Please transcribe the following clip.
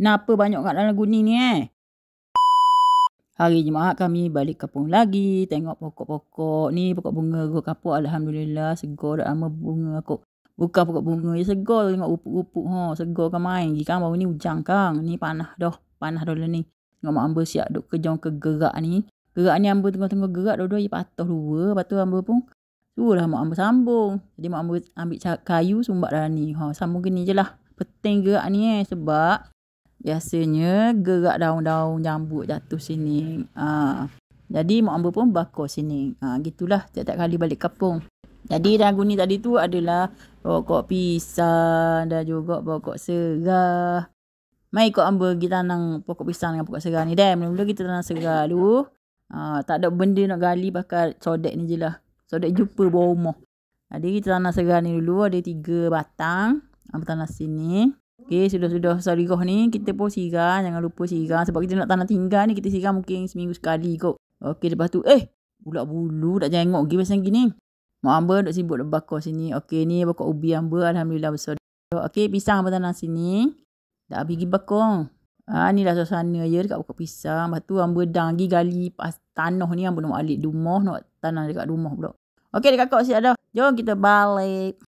Kenapa banyak kat dalam lagu ni eh? Hari Jumaat kami balik kampung lagi. Tengok pokok-pokok. Ni pokok bunga kot kapok. Alhamdulillah. Segar dah lama bunga kot. buka pokok bunga. Ya segar tengok rupuk-rupuk. Ha. Segar kan main. Jika baru ni hujan kan. Ni panah dah. Panah dah lah ni. Tengok mak amba siap duk kejong ke gerak ni. Gerak ni amba tengok-tengok gerak. Dua-dua je patah dua. Lepas tu amba pun. Suruhlah mak amba sambung. Jadi mak amba ambil kayu sumbat dalam ni. Ha. Sambung ke ni je lah. Peting gerak ni eh. Sebab biasanya gerak daun-daun jambut jatuh sini. Ha. Jadi mak amba pun bakar sini. Ha, gitulah tiap-tiap kali balik kampung. Jadi ragu ni tadi tu adalah pokok pisang dan juga pokok serah. Mai ikut amba pergi tanam pokok pisang dengan pokok serah ni. Dan mula-mula kita tanam serah dulu. Ha, tak ada benda nak gali pakai sodek ni je lah. Sodek jumpa bawah rumah. Jadi kita tanam serah ni dulu. Ada tiga batang. Amba tanam sini. Okey, sudah-sudah sarigoh ni kita pun siram, jangan lupa siram sebab kita nak tanah tinggal ni kita siram mungkin seminggu sekali kot. Okey, lepas tu eh pula bulu tak jengok gi macam gini. Mak hamba duk sibuk dekat bakor sini. Okey, ni bakor ubi hamba alhamdulillah besar. Okey, pisang apa tanah sini. Dah pergi bakor. Ah ha, ni lah suasana ya dekat pokok pisang. Lepas tu hamba dang gi gali pas tanah ni hamba nak alik rumah, nak tanah dekat rumah pula. Okey, dekat kok sini ada. Jom kita balik.